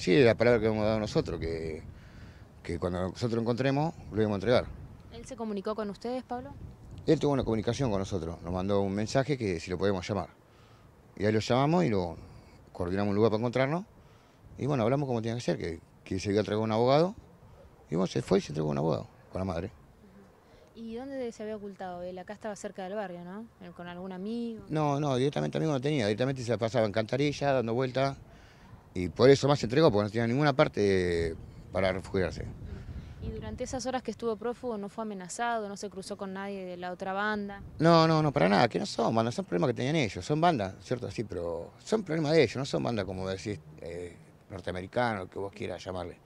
Sí, la palabra que hemos dado nosotros, que, cuando nosotros encontremos, lo íbamos a entregar. ¿Él se comunicó con ustedes, Pablo? Él tuvo una comunicación con nosotros, nos mandó un mensaje que si lo podemos llamar. Y ahí lo llamamos y lo coordinamos un lugar para encontrarnos. Y bueno, hablamos como tenía que ser, que, que se había entregado un abogado. Y bueno, se fue y se entregó un abogado con la madre. ¿Y dónde se había ocultado Acá estaba cerca del barrio, ¿no? ¿Con algún amigo? No, no, directamente amigo no tenía, directamente se pasaba en cantarilla, dando vueltas y por eso más se entregó, porque no tenía ninguna parte para refugiarse. ¿Y durante esas horas que estuvo prófugo no fue amenazado, no se cruzó con nadie de la otra banda? No, no, no, para nada, que no son bandas, son problemas que tenían ellos, son bandas, ¿cierto? Sí, pero son problemas de ellos, no son bandas como decís, eh, lo que vos quieras llamarle.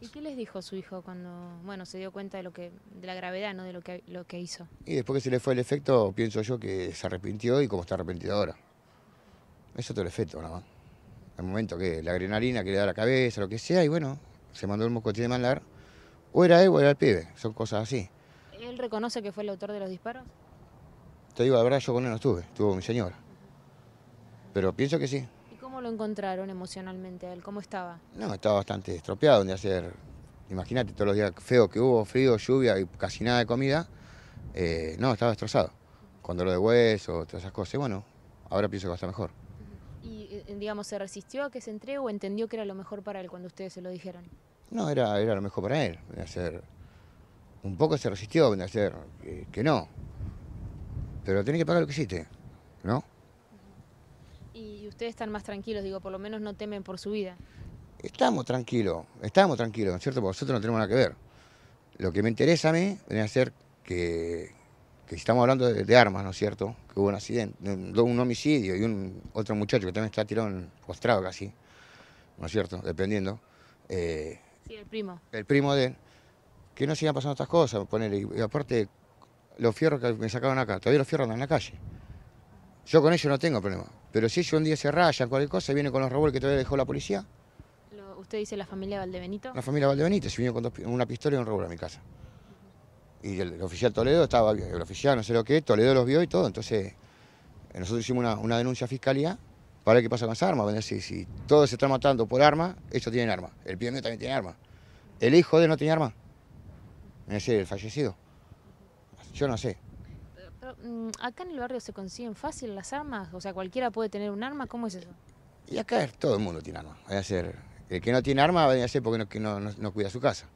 ¿Y qué les dijo su hijo cuando, bueno, se dio cuenta de lo que, de la gravedad, ¿no? De lo que, lo que hizo. Y después que se le fue el efecto, pienso yo que se arrepintió y como está arrepentido ahora. Eso te el efecto, nada más al momento que la adrenalina que le da la cabeza, lo que sea, y bueno, se mandó el moscote de mandar, o era él o era el pibe, son cosas así. ¿Él reconoce que fue el autor de los disparos? Te digo, la verdad, yo con él no estuve, estuvo mi señora. Pero pienso que sí. ¿Y cómo lo encontraron emocionalmente a él? ¿Cómo estaba? No, estaba bastante estropeado, donde hacer, imagínate todos los días feo que hubo, frío, lluvia y casi nada de comida. Eh, no, estaba destrozado. Cuando lo de hueso, todas esas cosas. bueno, ahora pienso que va a estar mejor digamos, se resistió a que se entregue o entendió que era lo mejor para él cuando ustedes se lo dijeron? No, era, era lo mejor para él, hacer. Un poco se resistió a hacer eh, que, no. Pero tiene que pagar lo que hiciste, ¿no? Y ustedes están más tranquilos, digo, por lo menos no temen por su vida. Estamos tranquilos, estamos tranquilos, ¿no es cierto? Porque nosotros no tenemos nada que ver. Lo que me interesa a mí es hacer que, que estamos hablando de, armas, ¿no es cierto? Que hubo un accidente, un, homicidio y un otro muchacho que también está tirado postrado casi, ¿no es cierto? Dependiendo. Eh, sí, el primo. El primo de él. Que no sigan pasando estas cosas, ponerle. Y, aparte, los fierros que me sacaron acá, todavía los fierros andan en la calle. Yo con ellos no tengo problema. Pero si ellos un día se rayan, cualquier cosa, viene con los robos que todavía dejó la policía. ¿Usted dice la familia Valdebenito? La familia Valdebenito, se vino con una pistola y un revólver a mi casa y el, oficial Toledo estaba, el oficial no sé lo que, Toledo los vio y todo. Entonces, eh, nosotros hicimos una, denuncia a fiscalía para ver qué pasa con las armas. Si, si todos se están matando por armas, ellos tienen armas. El pionero también tiene armas. El hijo de no tiene armas. Es decir, el fallecido. Yo no sé. Mm, ¿Acá en el barrio se consiguen fácil las armas? O sea, ¿cualquiera puede tener un arma? ¿Cómo es eso? Y acá todo el mundo tiene armas. a ser, el que no tiene armas, va a ser porque no, no, cuida su casa.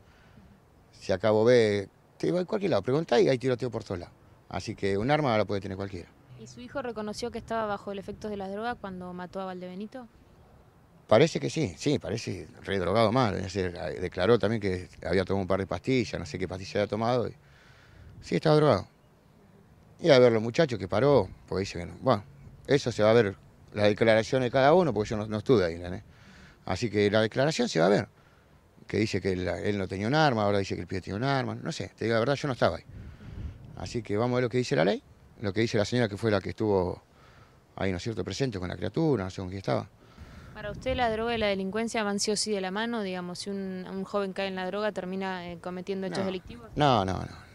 Si acá vos ves te va a cualquier lado, pregunta y hay tiroteo por todos lados. Así que un arma la puede tener cualquiera. ¿Y su hijo reconoció que estaba bajo el efecto de las drogas cuando mató a Valdebenito? Parece que sí, sí, parece redrogado mal. Ah, declaró también que había tomado un par de pastillas, no sé qué pastilla había tomado. Sí, estaba drogado. Y a ver los muchachos que paró, porque dice que Bueno, eso se va a ver, la declaración de cada uno, porque yo no, no estuve ahí. Así que la declaración se va a ver que dice que él, no tenía un arma, ahora dice que el pibe tiene un arma, no sé, te digo la verdad, yo no estaba ahí. Así que vamos a ver lo que dice la ley, lo que dice la señora que fue la que estuvo ahí, ¿no es cierto?, presente con la criatura, no sé con quién estaba. Para usted la droga y la delincuencia van sí o sí de la mano, digamos, si un, joven cae en la droga termina eh, cometiendo hechos delictivos. No, no, no.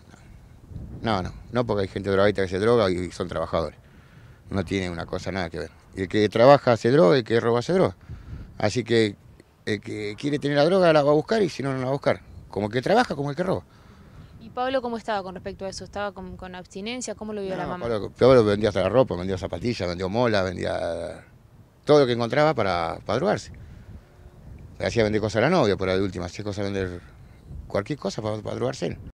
No, no, no porque hay gente drogadita que se droga y son trabajadores. No tiene una cosa nada que ver. Y el que trabaja hace droga y el que roba hace droga. Así que el que quiere tener la droga la va a buscar y si no, no la va a buscar. Como que trabaja, como el que roba. ¿Y Pablo cómo estaba con respecto a eso? ¿Estaba con, con abstinencia? ¿Cómo lo vio la mamá? Pablo, vendía hasta la ropa, vendía zapatillas, vendía mola, vendía todo lo que encontraba para, para drogarse. Le hacía vender cosas a la novia, por la última, hacía cosas vender cualquier cosa para, para drogarse.